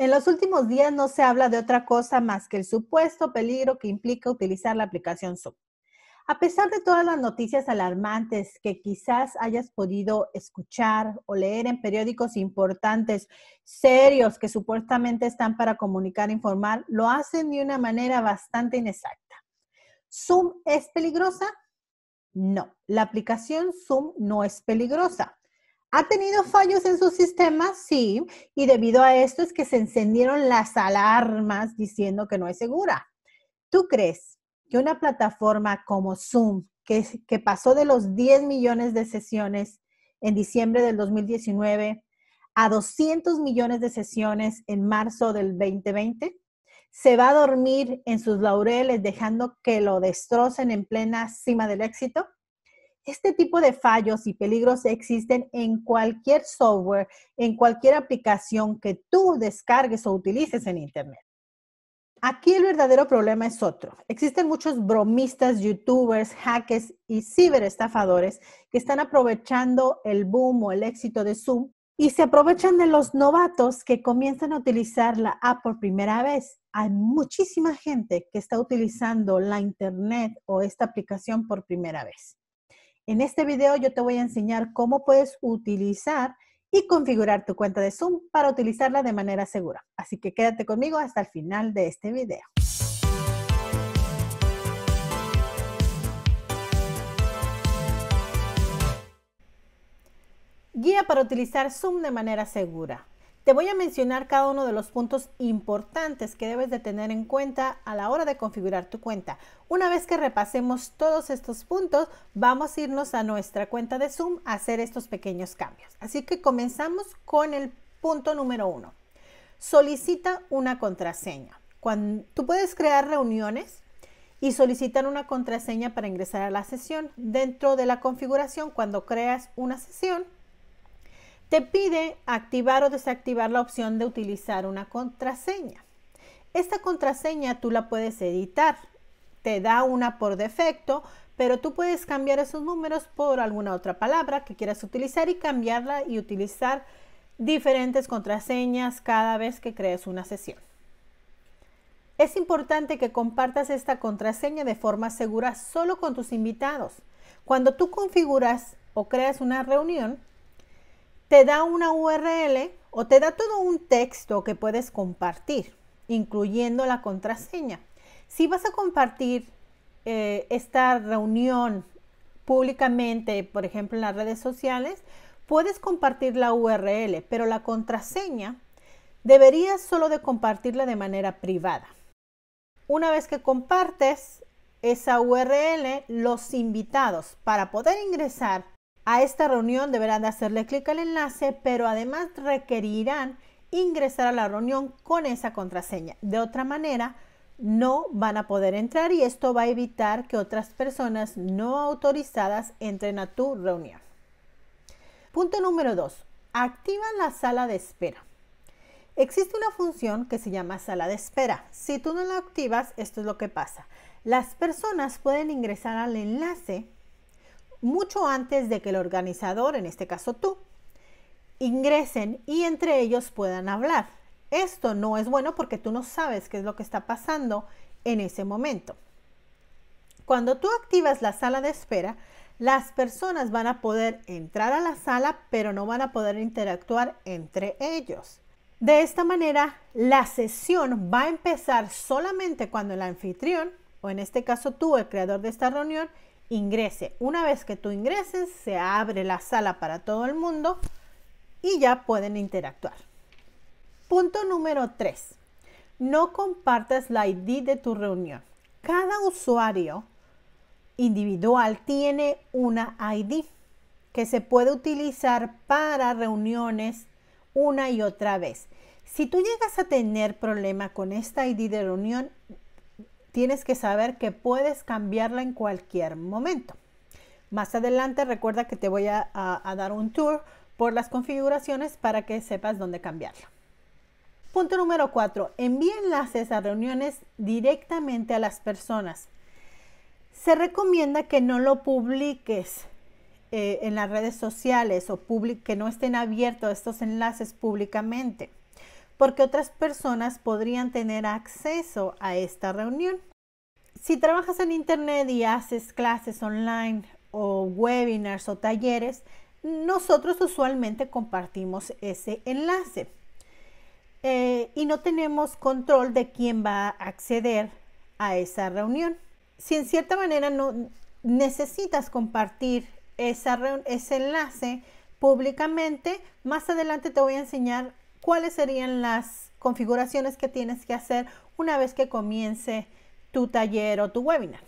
En los últimos días no se habla de otra cosa más que el supuesto peligro que implica utilizar la aplicación Zoom. A pesar de todas las noticias alarmantes que quizás hayas podido escuchar o leer en periódicos importantes, serios, que supuestamente están para comunicar e informar, lo hacen de una manera bastante inexacta. ¿Zoom es peligrosa? No, la aplicación Zoom no es peligrosa. ¿Ha tenido fallos en su sistema? Sí, y debido a esto es que se encendieron las alarmas diciendo que no es segura. ¿Tú crees que una plataforma como Zoom, que, pasó de los 10 millones de sesiones en diciembre del 2019 a 200 millones de sesiones en marzo del 2020, se va a dormir en sus laureles dejando que lo destrocen en plena cima del éxito? Este tipo de fallos y peligros existen en cualquier software, en cualquier aplicación que tú descargues o utilices en Internet. Aquí el verdadero problema es otro. Existen muchos bromistas, youtubers, hackers y ciberestafadores que están aprovechando el boom o el éxito de Zoom y se aprovechan de los novatos que comienzan a utilizar la app por primera vez. Hay muchísima gente que está utilizando la internet o esta aplicación por primera vez. En este video yo te voy a enseñar cómo puedes utilizar y configurar tu cuenta de Zoom para utilizarla de manera segura. Así que quédate conmigo hasta el final de este video. Guía para utilizar Zoom de manera segura. Te voy a mencionar cada uno de los puntos importantes que debes de tener en cuenta a la hora de configurar tu cuenta. Una vez que repasemos todos estos puntos, vamos a irnos a nuestra cuenta de Zoom a hacer estos pequeños cambios. Así que comenzamos con el punto número uno. Solicita una contraseña. Cuando, tú puedes crear reuniones y solicitar una contraseña para ingresar a la sesión. Dentro de la configuración, cuando creas una sesión, te pide activar o desactivar la opción de utilizar una contraseña. Esta contraseña tú la puedes editar. Te da una por defecto, pero tú puedes cambiar esos números por alguna otra palabra que quieras utilizar y cambiarla y utilizar diferentes contraseñas cada vez que crees una sesión. Es importante que compartas esta contraseña de forma segura solo con tus invitados. Cuando tú configuras o creas una reunión, te da una URL o te da todo un texto que puedes compartir, incluyendo la contraseña. Si vas a compartir eh, esta reunión públicamente, por ejemplo en las redes sociales, puedes compartir la URL, pero la contraseña deberías solo de compartirla de manera privada. Una vez que compartes esa URL, los invitados para poder ingresar a esta reunión deberán de hacerle clic al enlace, pero además requerirán ingresar a la reunión con esa contraseña. De otra manera, no van a poder entrar y esto va a evitar que otras personas no autorizadas entren a tu reunión. Punto número 2. Activa la sala de espera. Existe una función que se llama sala de espera. Si tú no la activas, esto es lo que pasa. Las personas pueden ingresar al enlace mucho antes de que el organizador, en este caso tú, ingresen y entre ellos puedan hablar. Esto no es bueno porque tú no sabes qué es lo que está pasando en ese momento. Cuando tú activas la sala de espera, las personas van a poder entrar a la sala, pero no van a poder interactuar entre ellos. De esta manera, la sesión va a empezar solamente cuando el anfitrión, o en este caso tú, el creador de esta reunión, ingrese. Una vez que tú ingreses, se abre la sala para todo el mundo y ya pueden interactuar. Punto número 3. No compartas la ID de tu reunión. Cada usuario individual tiene una ID que se puede utilizar para reuniones una y otra vez. Si tú llegas a tener problema con esta ID de reunión, tienes que saber que puedes cambiarla en cualquier momento. Más adelante recuerda que te voy a, dar un tour por las configuraciones para que sepas dónde cambiarla. Punto número 4. Envía enlaces a reuniones directamente a las personas. Se recomienda que no lo publiques eh, en las redes sociales o que no estén abiertos estos enlaces públicamente porque otras personas podrían tener acceso a esta reunión. Si trabajas en Internet y haces clases online o webinars o talleres, nosotros usualmente compartimos ese enlace eh, y no tenemos control de quién va a acceder a esa reunión. Si en cierta manera no necesitas compartir ese enlace públicamente, más adelante te voy a enseñar cuáles serían las configuraciones que tienes que hacer una vez que comience tu taller o tu webinar.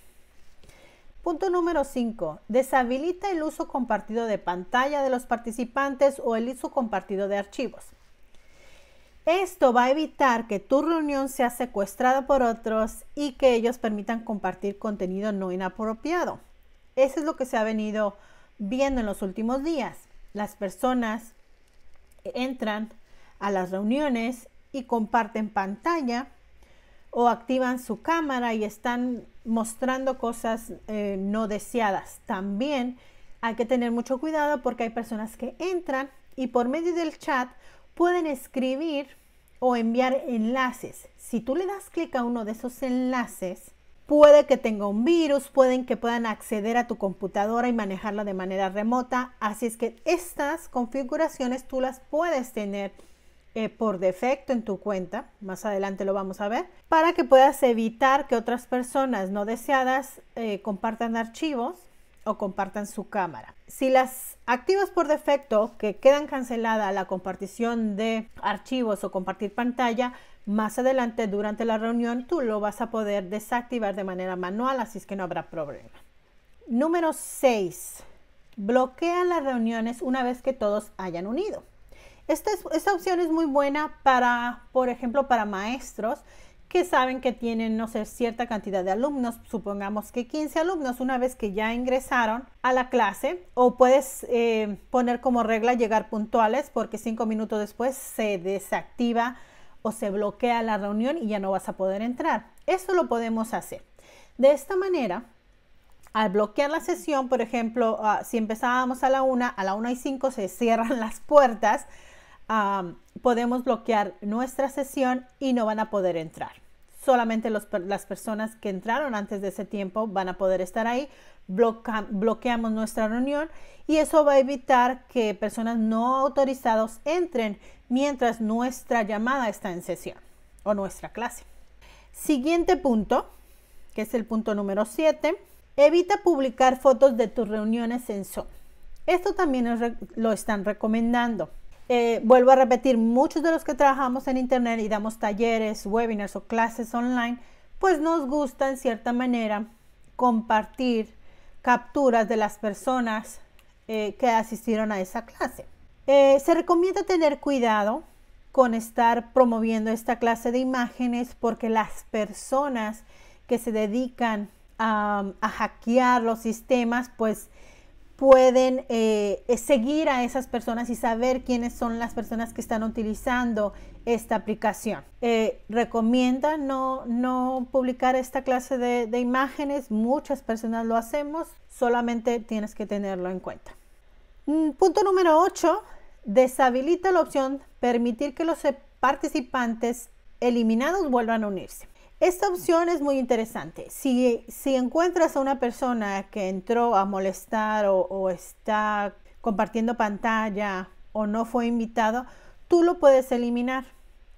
Punto número 5. Deshabilita el uso compartido de pantalla de los participantes o el uso compartido de archivos. Esto va a evitar que tu reunión sea secuestrada por otros y que ellos permitan compartir contenido no inapropiado. Eso es lo que se ha venido viendo en los últimos días. Las personas entran a las reuniones y comparten pantalla o activan su cámara y están mostrando cosas eh, no deseadas. También hay que tener mucho cuidado porque hay personas que entran y por medio del chat pueden escribir o enviar enlaces. Si tú le das clic a uno de esos enlaces, puede que tenga un virus, pueden que puedan acceder a tu computadora y manejarla de manera remota. Así es que estas configuraciones tú las puedes tener eh, por defecto en tu cuenta, más adelante lo vamos a ver, para que puedas evitar que otras personas no deseadas eh, compartan archivos o compartan su cámara. Si las activas por defecto, que quedan cancelada la compartición de archivos o compartir pantalla, más adelante durante la reunión tú lo vas a poder desactivar de manera manual, así es que no habrá problema. Número 6. Bloquea las reuniones una vez que todos hayan unido. Esta, opción es muy buena para, por ejemplo, para maestros que saben que tienen, no sé, cierta cantidad de alumnos, supongamos que 15 alumnos, una vez que ya ingresaron a la clase, o puedes eh, poner como regla llegar puntuales porque cinco minutos después se desactiva o se bloquea la reunión y ya no vas a poder entrar. Esto lo podemos hacer. De esta manera, al bloquear la sesión, por ejemplo, ah, si empezábamos a la una a la una y 5 se cierran las puertas podemos bloquear nuestra sesión y no van a poder entrar. Solamente las personas que entraron antes de ese tiempo van a poder estar ahí. bloqueamos nuestra reunión y eso va a evitar que personas no autorizados entren mientras nuestra llamada está en sesión o nuestra clase. Siguiente punto, que es el punto número 7, evita publicar fotos de tus reuniones en Zoom. Esto también lo están recomendando. Eh, vuelvo a repetir, muchos de los que trabajamos en Internet y damos talleres, webinars o clases online, pues nos gusta en cierta manera compartir capturas de las personas eh, que asistieron a esa clase. Eh, se recomienda tener cuidado con estar promoviendo esta clase de imágenes porque las personas que se dedican a hackear los sistemas, pues pueden eh, seguir a esas personas y saber quiénes son las personas que están utilizando esta aplicación. Eh, recomienda no, no publicar esta clase de, de imágenes, muchas personas lo hacemos, solamente tienes que tenerlo en cuenta. Mm, punto número 8, deshabilita la opción permitir que los e-, participantes eliminados vuelvan a unirse. Esta opción es muy interesante. Si, si encuentras a una persona que entró a molestar o, está compartiendo pantalla o no fue invitado, tú lo puedes eliminar.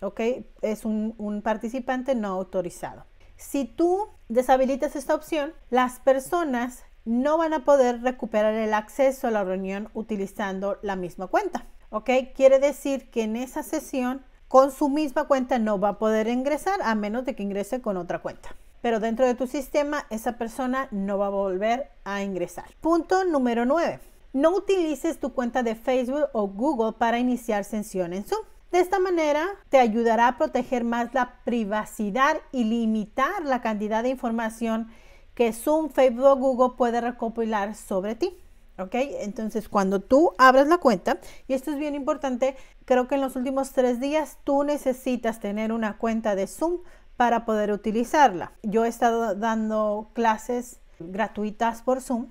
¿Ok? Es un, un participante no autorizado. Si tú deshabilitas esta opción, las personas no van a poder recuperar el acceso a la reunión utilizando la misma cuenta. ¿Ok? Quiere decir que en esa sesión con su misma cuenta no va a poder ingresar a menos de que ingrese con otra cuenta. Pero dentro de tu sistema esa persona no va a volver a ingresar. Punto número 9. No utilices tu cuenta de Facebook o Google para iniciar sesión en Zoom. De esta manera te ayudará a proteger más la privacidad y limitar la cantidad de información que Zoom, Facebook o Google puede recopilar sobre ti. ¿Ok? Entonces, cuando tú abras la cuenta, y esto es bien importante, Creo que en los últimos tres días tú necesitas tener una cuenta de Zoom para poder utilizarla. Yo he estado dando clases gratuitas por Zoom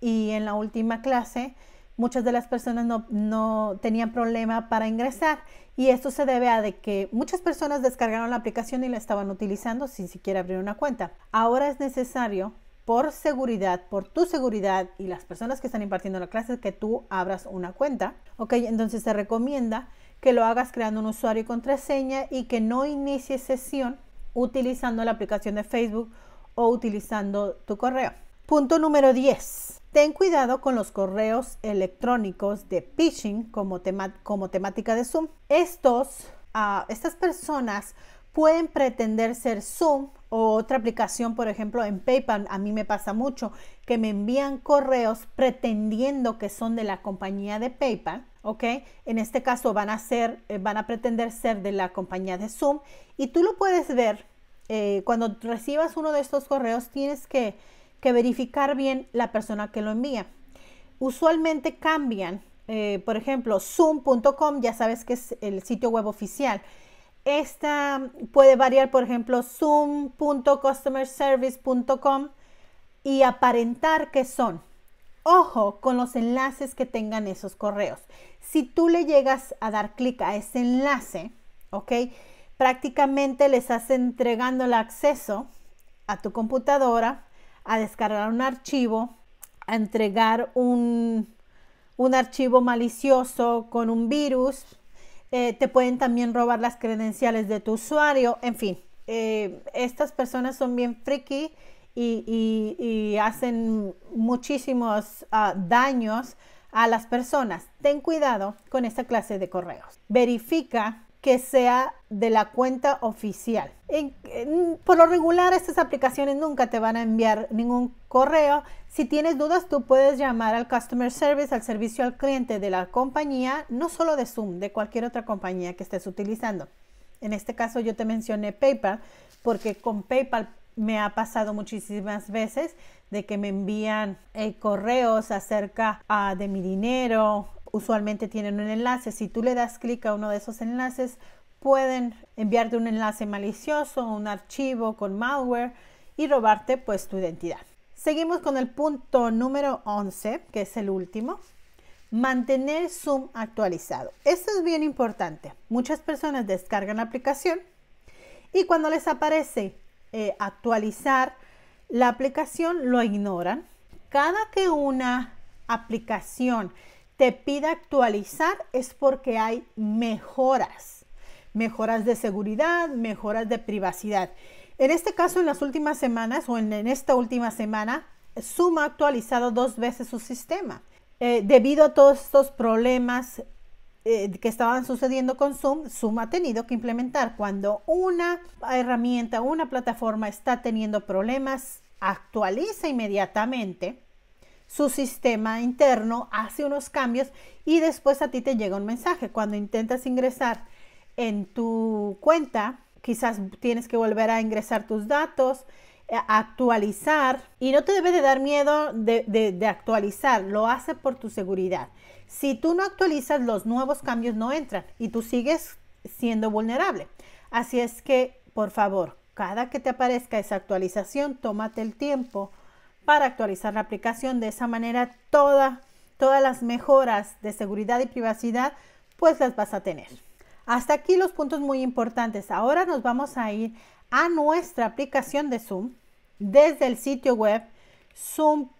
y en la última clase muchas de las personas no, no, tenían problema para ingresar y esto se debe a de que muchas personas descargaron la aplicación y la estaban utilizando sin siquiera abrir una cuenta. Ahora es necesario por seguridad, por tu seguridad y las personas que están impartiendo la clase, que tú abras una cuenta. Ok, entonces se recomienda que lo hagas creando un usuario y contraseña y que no inicies sesión utilizando la aplicación de Facebook o utilizando tu correo. Punto número 10. Ten cuidado con los correos electrónicos de phishing como, como temática de Zoom. Estos, ah, estas personas pueden pretender ser Zoom otra aplicación, por ejemplo, en PayPal, a mí me pasa mucho que me envían correos pretendiendo que son de la compañía de PayPal, ¿ok? En este caso van a ser, eh, van a pretender ser de la compañía de Zoom y tú lo puedes ver eh, cuando recibas uno de estos correos tienes que, verificar bien la persona que lo envía. Usualmente cambian, eh, por ejemplo, zoom.com, ya sabes que es el sitio web oficial esta puede variar, por ejemplo, zoom.customerservice.com y aparentar que son. Ojo con los enlaces que tengan esos correos. Si tú le llegas a dar clic a ese enlace, ¿ok? Prácticamente le estás entregando el acceso a tu computadora, a descargar un archivo, a entregar un archivo malicioso con un virus, eh, te pueden también robar las credenciales de tu usuario, en fin, eh, estas personas son bien friki y, hacen muchísimos ah, daños a las personas. Ten cuidado con esta clase de correos. Verifica que sea de la cuenta oficial. por lo regular, estas aplicaciones nunca te van a enviar ningún correo si tienes dudas, tú puedes llamar al Customer Service, al servicio al cliente de la compañía, no solo de Zoom, de cualquier otra compañía que estés utilizando. En este caso yo te mencioné PayPal porque con PayPal me ha pasado muchísimas veces de que me envían eh, correos acerca ah, de mi dinero. Usualmente tienen un enlace. Si tú le das clic a uno de esos enlaces, pueden enviarte un enlace malicioso, un archivo con malware y robarte pues tu identidad. Seguimos con el punto número 11, que es el último. Mantener Zoom actualizado. Esto es bien importante. Muchas personas descargan la aplicación y cuando les aparece eh, actualizar la aplicación, lo ignoran. Cada que una aplicación te pida actualizar es porque hay mejoras. Mejoras de seguridad, mejoras de privacidad. En este caso, en las últimas semanas o en, esta última semana, Zoom ha actualizado dos veces su sistema. Eh, debido a todos estos problemas eh, que estaban sucediendo con Zoom, Zoom ha tenido que implementar. Cuando una herramienta, una plataforma está teniendo problemas, actualiza inmediatamente su sistema interno, hace unos cambios y después a ti te llega un mensaje. Cuando intentas ingresar en tu cuenta quizás tienes que volver a ingresar tus datos, eh, actualizar y no te debe de dar miedo de, actualizar, lo hace por tu seguridad. Si tú no actualizas, los nuevos cambios no entran y tú sigues siendo vulnerable. Así es que, por favor, cada que te aparezca esa actualización, tómate el tiempo para actualizar la aplicación. De esa manera, toda, todas las mejoras de seguridad y privacidad, pues las vas a tener. Hasta aquí los puntos muy importantes. Ahora nos vamos a ir a nuestra aplicación de Zoom desde el sitio web zoom.us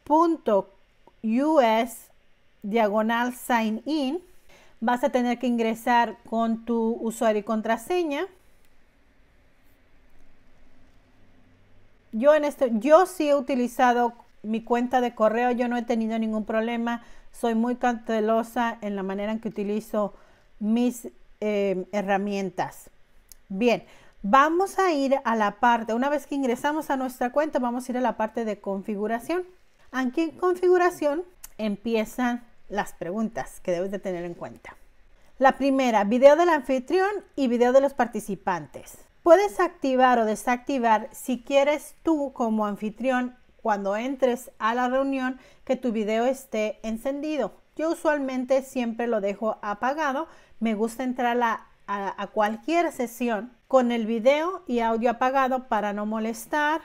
diagonal sign in. Vas a tener que ingresar con tu usuario y contraseña. Yo en yo sí he utilizado mi cuenta de correo, yo no he tenido ningún problema. Soy muy cautelosa en la manera en que utilizo mis Em, herramientas. Bien, vamos a ir a la parte, una vez que ingresamos a nuestra cuenta, vamos a ir a la parte de configuración. Aquí en configuración empiezan las preguntas que debes de tener en cuenta. La primera, video del anfitrión y video de los participantes. Puedes activar o desactivar si quieres tú como anfitrión cuando entres a la reunión que tu video esté encendido. Yo usualmente siempre lo dejo apagado me gusta entrar a, cualquier sesión con el video y audio apagado para no molestar,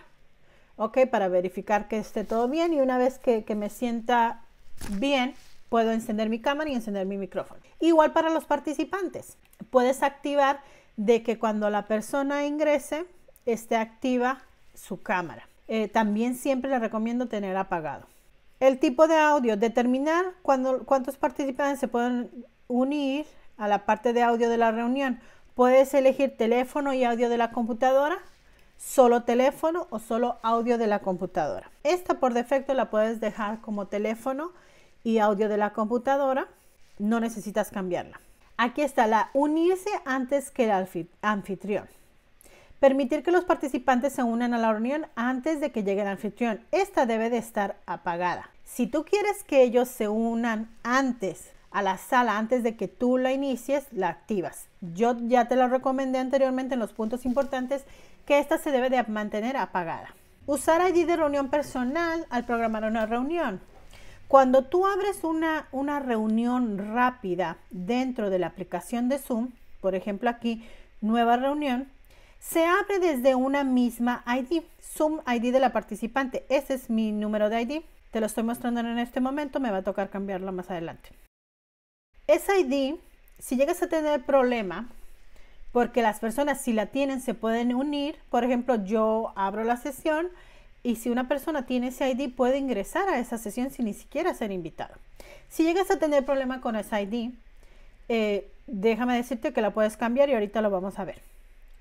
ok, para verificar que esté todo bien y una vez que, me sienta bien, puedo encender mi cámara y encender mi micrófono. Igual para los participantes, puedes activar de que cuando la persona ingrese esté activa su cámara. Eh, también siempre le recomiendo tener apagado. El tipo de audio, determinar cuántos participantes se pueden unir a la parte de audio de la reunión. Puedes elegir teléfono y audio de la computadora, solo teléfono o solo audio de la computadora. Esta por defecto la puedes dejar como teléfono y audio de la computadora. No necesitas cambiarla. Aquí está la unirse antes que el anfitrión. Permitir que los participantes se unan a la reunión antes de que llegue el anfitrión. Esta debe de estar apagada. Si tú quieres que ellos se unan antes a la sala antes de que tú la inicies, la activas. Yo ya te la recomendé anteriormente en los puntos importantes que esta se debe de mantener apagada. Usar ID de reunión personal al programar una reunión. Cuando tú abres una, una reunión rápida dentro de la aplicación de Zoom, por ejemplo aquí, nueva reunión, se abre desde una misma ID, Zoom ID de la participante. Ese es mi número de ID. Te lo estoy mostrando en este momento, me va a tocar cambiarlo más adelante. SID, si llegas a tener problema, porque las personas si la tienen se pueden unir, por ejemplo, yo abro la sesión y si una persona tiene ese ID puede ingresar a esa sesión sin ni siquiera ser invitado. Si llegas a tener problema con ese ID, eh, déjame decirte que la puedes cambiar y ahorita lo vamos a ver.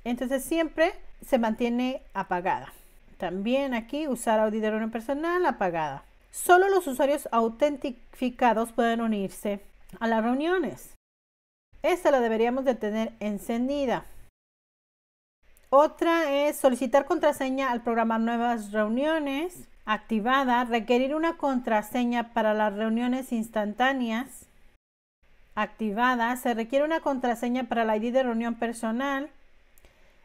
Entonces siempre se mantiene apagada. También aquí usar auditorio personal apagada. Solo los usuarios autentificados pueden unirse a las reuniones. Esta la deberíamos de tener encendida. Otra es solicitar contraseña al programar nuevas reuniones activada, requerir una contraseña para las reuniones instantáneas activada, se requiere una contraseña para la ID de reunión personal.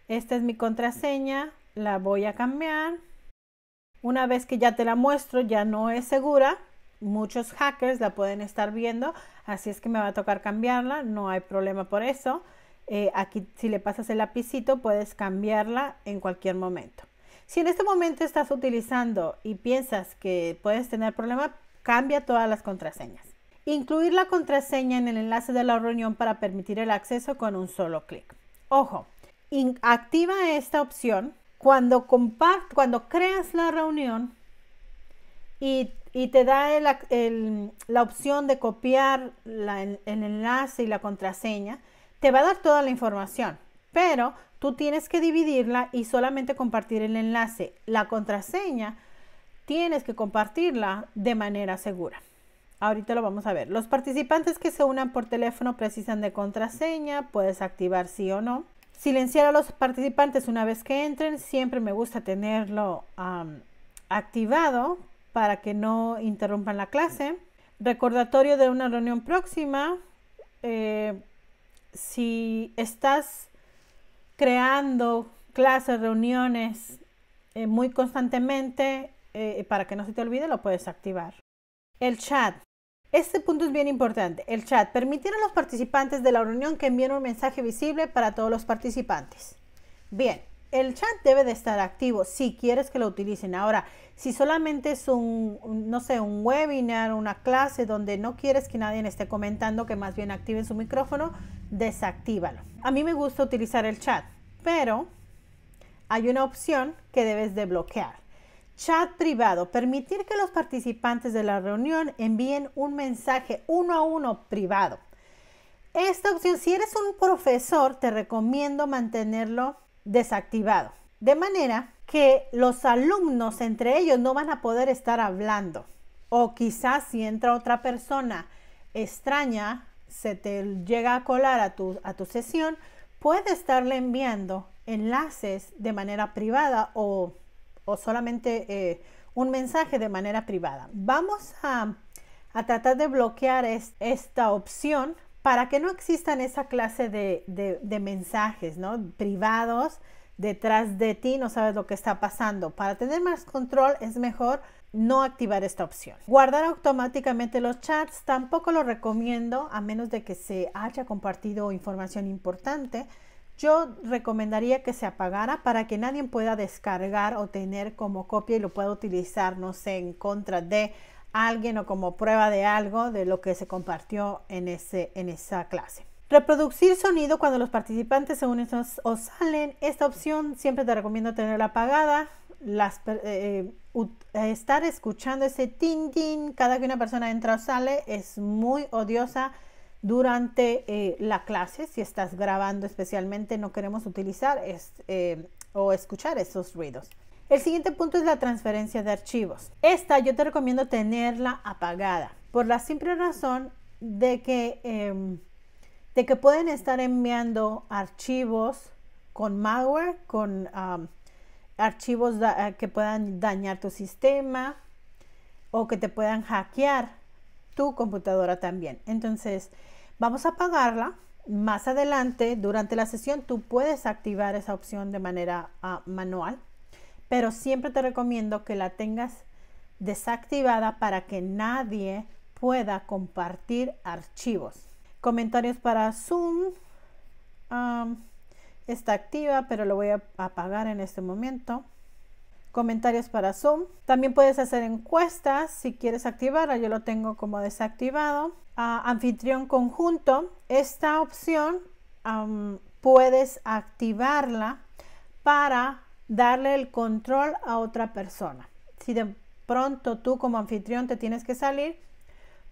Esta es mi contraseña, la voy a cambiar. Una vez que ya te la muestro, ya no es segura, muchos hackers la pueden estar viendo, así es que me va a tocar cambiarla, no hay problema por eso. Eh, aquí si le pasas el lapicito puedes cambiarla en cualquier momento. Si en este momento estás utilizando y piensas que puedes tener problema, cambia todas las contraseñas. Incluir la contraseña en el enlace de la reunión para permitir el acceso con un solo clic. Ojo, activa esta opción cuando, cuando creas la reunión y, te da la opción de copiar el, enlace y la contraseña, te va a dar toda la información, pero tú tienes que dividirla y solamente compartir el enlace. La contraseña tienes que compartirla de manera segura. Ahorita lo vamos a ver. Los participantes que se unan por teléfono precisan de contraseña, puedes activar sí o no. Silenciar a los participantes una vez que entren, siempre me gusta tenerlo activado para que no interrumpan la clase. Recordatorio de una reunión próxima. Eh, si estás creando clases, reuniones eh, muy constantemente, eh, para que no se te olvide, lo puedes activar. El chat. Este punto es bien importante. El chat. Permitir a los participantes de la reunión que envíen un mensaje visible para todos los participantes. Bien, el chat debe de estar activo si quieres que lo utilicen. Ahora, si solamente es un, no sé, un webinar, una clase donde no quieres que nadie esté comentando, que más bien activen su micrófono, desactívalo. A mí me gusta utilizar el chat, pero hay una opción que debes de bloquear. Chat privado. Permitir que los participantes de la reunión envíen un mensaje uno a uno privado. Esta opción, si eres un profesor, te recomiendo mantenerlo desactivado. De manera que los alumnos entre ellos no van a poder estar hablando. O quizás si entra otra persona extraña, se te llega a colar a tu, a tu sesión, puede estarle enviando enlaces de manera privada o, o solamente eh, un mensaje de manera privada. Vamos a, a tratar de bloquear es, esta opción para que no existan esa clase de, mensajes privados detrás de ti, no sabes lo que está pasando. Para tener más control es mejor no activar esta opción. Guardar automáticamente los chats tampoco lo recomiendo a menos de que se haya compartido información importante. Yo recomendaría que se apagara para que nadie pueda descargar o tener como copia y lo pueda utilizar, no sé, en contra de alguien o como prueba de algo de lo que se compartió en, esa clase. Reproducir sonido cuando los participantes se unen o salen. Esta opción siempre te recomiendo tenerla apagada. Eh, eh, estar escuchando ese tin tin cada que una persona entra o sale es muy odiosa durante eh, la clase. Si estás grabando especialmente no queremos utilizar o escuchar esos ruidos. El siguiente punto es la transferencia de archivos. Esta yo te recomiendo tenerla apagada por la simple razón de que, em, de que pueden estar enviando archivos con malware, con archivos eh, que puedan dañar tu sistema o que te puedan hackear tu computadora también. Entonces, vamos a apagarla. Más adelante, durante la sesión, tú puedes activar esa opción de manera ah, manual pero siempre te recomiendo que la tengas desactivada para que nadie pueda compartir archivos. Comentarios para Zoom. está activa, pero lo voy a apagar en este momento. Comentarios para Zoom. También puedes hacer encuestas si quieres activarla. Yo lo tengo como desactivado. Ah, anfitrión conjunto. Esta opción puedes activarla para darle el control a otra persona. Si de pronto tú como anfitrión te tienes que salir,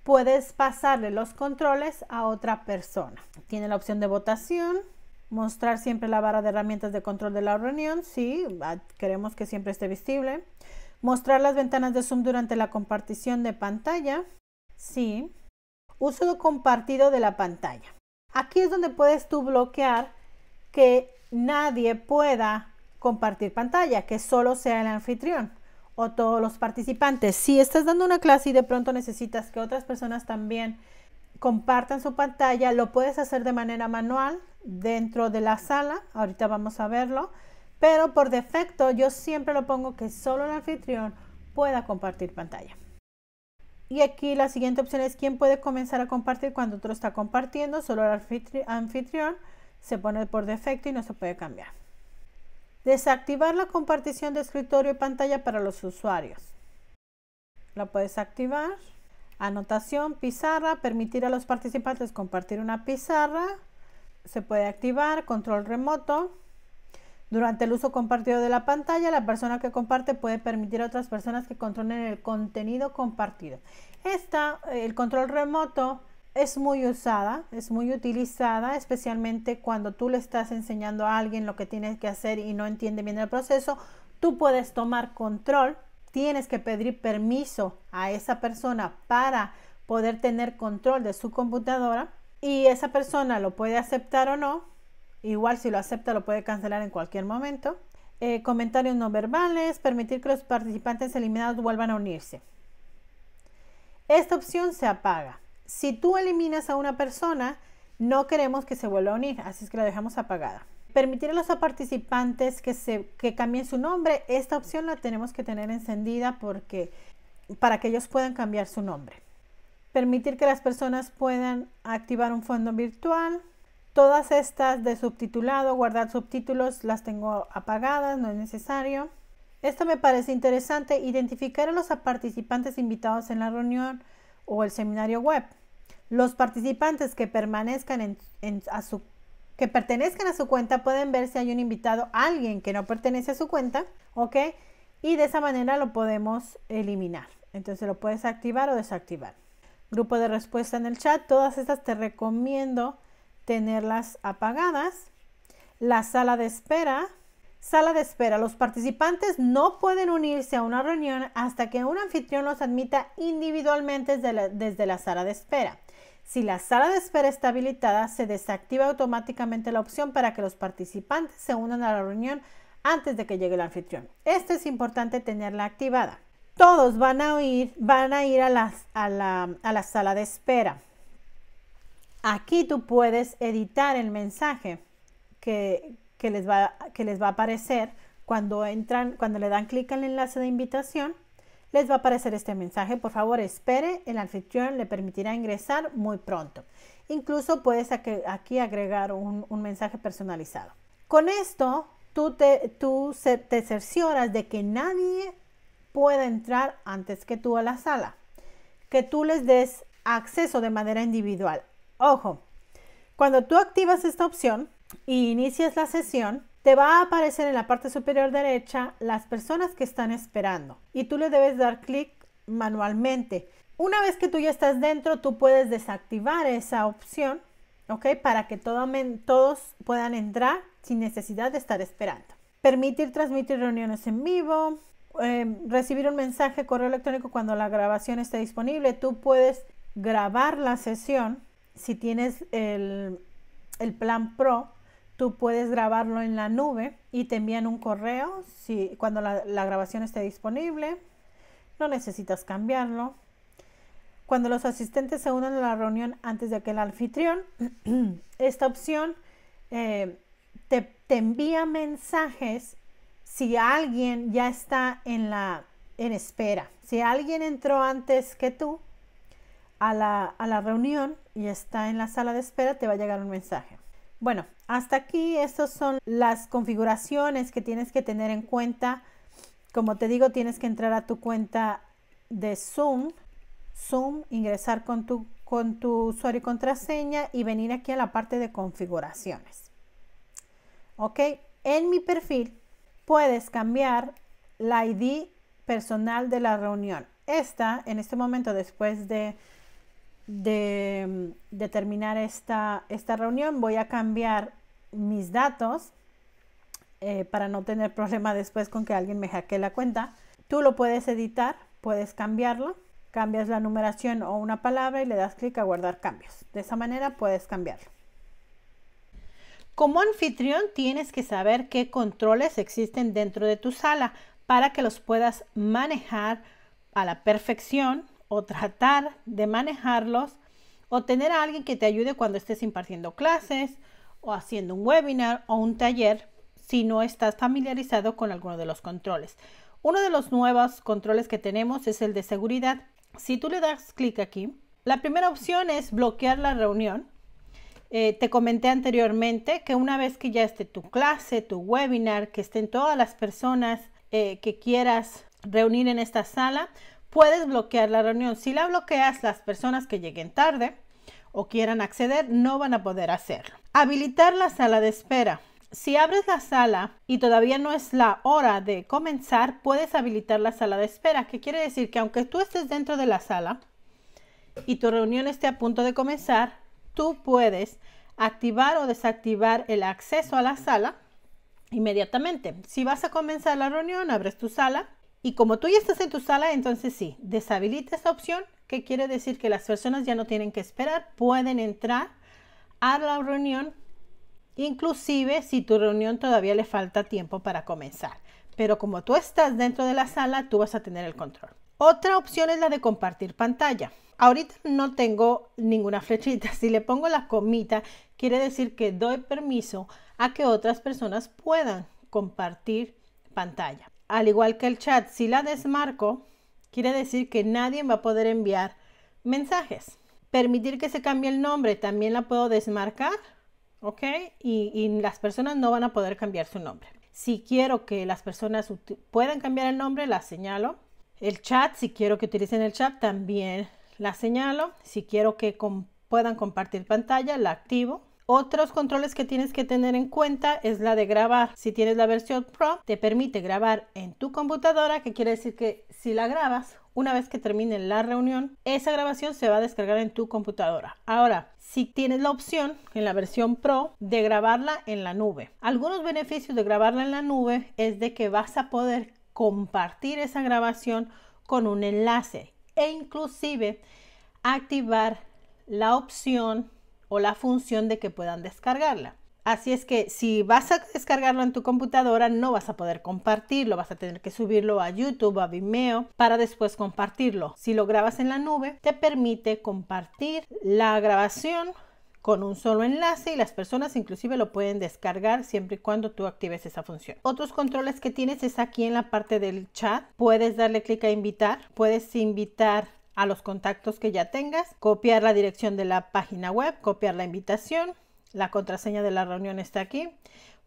puedes pasarle los controles a otra persona. Tiene la opción de votación, mostrar siempre la barra de herramientas de control de la reunión, sí, queremos que siempre esté visible. Mostrar las ventanas de Zoom durante la compartición de pantalla, sí. Uso compartido de la pantalla. Aquí es donde puedes tú bloquear que nadie pueda compartir pantalla, que solo sea el anfitrión o todos los participantes. Si estás dando una clase y de pronto necesitas que otras personas también compartan su pantalla, lo puedes hacer de manera manual dentro de la sala. Ahorita vamos a verlo. Pero por defecto yo siempre lo pongo que solo el anfitrión pueda compartir pantalla. Y aquí la siguiente opción es quién puede comenzar a compartir cuando otro está compartiendo. Solo el anfitrión se pone por defecto y no se puede cambiar. Desactivar la compartición de escritorio y pantalla para los usuarios. La puedes activar. Anotación, pizarra, permitir a los participantes compartir una pizarra. Se puede activar, control remoto. Durante el uso compartido de la pantalla, la persona que comparte puede permitir a otras personas que controlen el contenido compartido. Esta, el control remoto, es muy usada, es muy utilizada, especialmente cuando tú le estás enseñando a alguien lo que tienes que hacer y no entiende bien el proceso, tú puedes tomar control, tienes que pedir permiso a esa persona para poder tener control de su computadora y esa persona lo puede aceptar o no, igual si lo acepta lo puede cancelar en cualquier momento. Eh, comentarios no verbales, permitir que los participantes eliminados vuelvan a unirse. Esta opción se apaga si tú eliminas a una persona, no queremos que se vuelva a unir, así es que la dejamos apagada. Permitir a los participantes que, se, cambien su nombre, esta opción la tenemos que tener encendida porque, para que ellos puedan cambiar su nombre. Permitir que las personas puedan activar un fondo virtual. Todas estas de subtitulado, guardar subtítulos, las tengo apagadas, no es necesario. Esto me parece interesante, identificar a los participantes invitados en la reunión o el seminario web. Los participantes que permanezcan en, que pertenezcan a su cuenta pueden ver si hay un invitado, alguien que no pertenece a su cuenta, ¿ok? Y de esa manera lo podemos eliminar. Entonces lo puedes activar o desactivar. Grupo de respuesta en el chat, todas estas te recomiendo tenerlas apagadas. La sala de espera, Sala de espera. Los participantes no pueden unirse a una reunión hasta que un anfitrión los admita individualmente desde la, sala de espera. Si la sala de espera está habilitada, se desactiva automáticamente la opción para que los participantes se unan a la reunión antes de que llegue el anfitrión. Esto es importante tenerla activada. Todos van a ir, van a, ir a, a, la, sala de espera. Aquí tú puedes editar el mensaje que, les, va, que les va a aparecer cuando entran, cuando le dan clic al enlace de invitación les va a aparecer este mensaje. Por favor, espere, el anfitrión le permitirá ingresar muy pronto. Incluso puedes aquí agregar un, mensaje personalizado. Con esto, tú, te, tú te cercioras de que nadie pueda entrar antes que tú a la sala. Que tú les des acceso de manera individual. Ojo, cuando tú activas esta opción y inicias la sesión, te va a aparecer en la parte superior derecha las personas que están esperando y tú le debes dar clic manualmente. Una vez que tú ya estás dentro, tú puedes desactivar esa opción, ¿ok? Para que todos puedan entrar sin necesidad de estar esperando. Permitir transmitir reuniones en vivo, em, recibir un mensaje correo electrónico cuando la grabación esté disponible. Tú puedes grabar la sesión si tienes el plan pro Tú puedes grabarlo en la nube y te envían un correo si, cuando la, grabación esté disponible. No necesitas cambiarlo. Cuando los asistentes se unan a la reunión antes de que el anfitrión, esta opción eh, te, envía mensajes si alguien ya está en la en espera. Si alguien entró antes que tú a la, a la reunión y está en la sala de espera, te va a llegar un mensaje. Bueno, hasta aquí estas son las configuraciones que tienes que tener en cuenta. Como te digo, tienes que entrar a tu cuenta de Zoom, Zoom, ingresar con tu, con tu usuario y contraseña y venir aquí a la parte de configuraciones. Ok, en mi perfil puedes cambiar la ID personal de la reunión. Esta, en este momento, después de de, determinar terminar esta, reunión voy a cambiar mis datos eh, para no tener problema después con que alguien me hackee la cuenta. Tú lo puedes editar, puedes cambiarlo, cambias la numeración o una palabra y le das clic a guardar cambios. De esa manera puedes cambiarlo. Como anfitrión tienes que saber qué controles existen dentro de tu sala para que los puedas manejar a la perfección o tratar de manejarlos o tener a alguien que te ayude cuando estés impartiendo clases o haciendo un webinar o un taller si no estás familiarizado con alguno de los controles. Uno de los nuevos controles que tenemos es el de seguridad. Si tú le das clic aquí, la primera opción es bloquear la reunión. Eh, te comenté anteriormente que una vez que ya esté tu clase, tu webinar, que estén todas las personas eh, que quieras reunir en esta sala, puedes bloquear la reunión. Si la bloqueas, las personas que lleguen tarde o quieran acceder no van a poder hacerlo. Habilitar la sala de espera. Si abres la sala y todavía no es la hora de comenzar, puedes habilitar la sala de espera, que quiere decir que aunque tú estés dentro de la sala y tu reunión esté a punto de comenzar, tú puedes activar o desactivar el acceso a la sala inmediatamente. Si vas a comenzar la reunión, abres tu sala y como tú ya estás en tu sala, entonces sí, deshabilita esa opción, que quiere decir que las personas ya no tienen que esperar, pueden entrar a la reunión, inclusive si tu reunión todavía le falta tiempo para comenzar. Pero como tú estás dentro de la sala, tú vas a tener el control. Otra opción es la de compartir pantalla. Ahorita no tengo ninguna flechita. Si le pongo la comita, quiere decir que doy permiso a que otras personas puedan compartir pantalla al igual que el chat, si la desmarco, quiere decir que nadie va a poder enviar mensajes. Permitir que se cambie el nombre, también la puedo desmarcar, ¿ok? Y, las personas no van a poder cambiar su nombre. Si quiero que las personas puedan cambiar el nombre, la señalo. El chat, si quiero que utilicen el chat, también la señalo. Si quiero que puedan compartir pantalla, la activo. Otros controles que tienes que tener en cuenta es la de grabar. Si tienes la versión Pro, te permite grabar en tu computadora, que quiere decir que si la grabas, una vez que termine la reunión, esa grabación se va a descargar en tu computadora. Ahora, si tienes la opción en la versión Pro de grabarla en la nube. Algunos beneficios de grabarla en la nube es de que vas a poder compartir esa grabación con un enlace e inclusive activar la opción o la función de que puedan descargarla. Así es que si vas a descargarlo en tu computadora, no vas a poder compartirlo, vas a tener que subirlo a YouTube, a Vimeo, para después compartirlo. Si lo grabas en la nube, te permite compartir la grabación con un solo enlace y las personas inclusive lo pueden descargar siempre y cuando tú actives esa función. Otros controles que tienes es aquí en la parte del chat. Puedes darle clic a invitar, puedes invitar a los contactos que ya tengas, copiar la dirección de la página web, copiar la invitación, la contraseña de la reunión está aquí.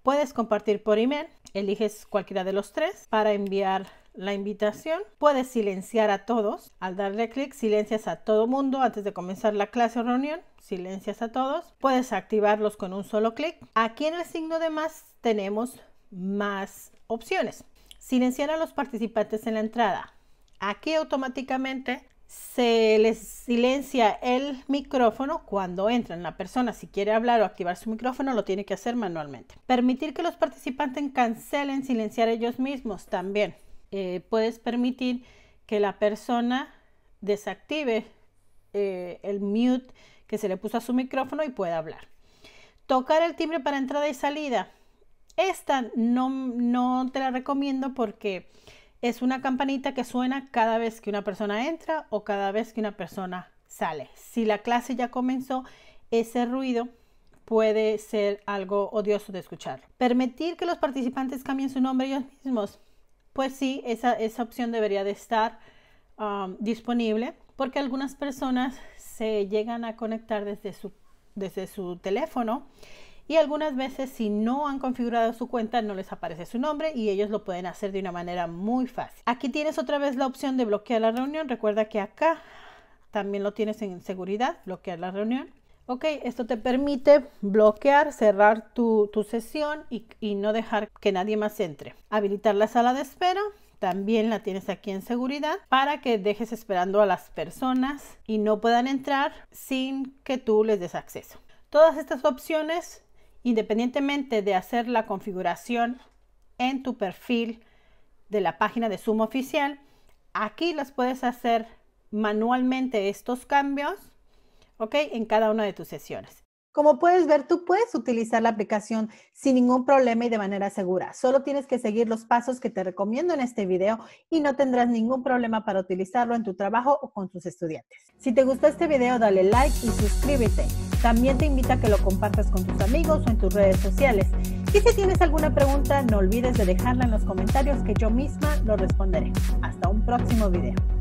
Puedes compartir por email, eliges cualquiera de los tres para enviar la invitación. Puedes silenciar a todos. Al darle clic, silencias a todo mundo antes de comenzar la clase o reunión. Silencias a todos. Puedes activarlos con un solo clic. Aquí en el signo de más tenemos más opciones. Silenciar a los participantes en la entrada. Aquí automáticamente se les silencia el micrófono cuando entran. La persona, si quiere hablar o activar su micrófono, lo tiene que hacer manualmente. Permitir que los participantes cancelen, silenciar ellos mismos también. Eh, puedes permitir que la persona desactive eh, el mute que se le puso a su micrófono y pueda hablar. Tocar el timbre para entrada y salida. Esta no, no te la recomiendo porque es una campanita que suena cada vez que una persona entra o cada vez que una persona sale. Si la clase ya comenzó, ese ruido puede ser algo odioso de escuchar. Permitir que los participantes cambien su nombre ellos mismos. Pues sí, esa, opción debería de estar um, disponible porque algunas personas se llegan a conectar desde su, desde su teléfono y algunas veces si no han configurado su cuenta no les aparece su nombre y ellos lo pueden hacer de una manera muy fácil. Aquí tienes otra vez la opción de bloquear la reunión. Recuerda que acá también lo tienes en seguridad, bloquear la reunión. Ok, esto te permite bloquear, cerrar tu, sesión y, y no dejar que nadie más entre. Habilitar la sala de espera, también la tienes aquí en seguridad para que dejes esperando a las personas y no puedan entrar sin que tú les des acceso. Todas estas opciones Independientemente de hacer la configuración en tu perfil de la página de Zoom oficial, aquí las puedes hacer manualmente estos cambios, ¿ok? En cada una de tus sesiones. Como puedes ver, tú puedes utilizar la aplicación sin ningún problema y de manera segura. Solo tienes que seguir los pasos que te recomiendo en este video y no tendrás ningún problema para utilizarlo en tu trabajo o con tus estudiantes. Si te gustó este video, dale like y suscríbete. También te invito a que lo compartas con tus amigos o en tus redes sociales. Y si tienes alguna pregunta, no olvides de dejarla en los comentarios que yo misma lo responderé. Hasta un próximo video.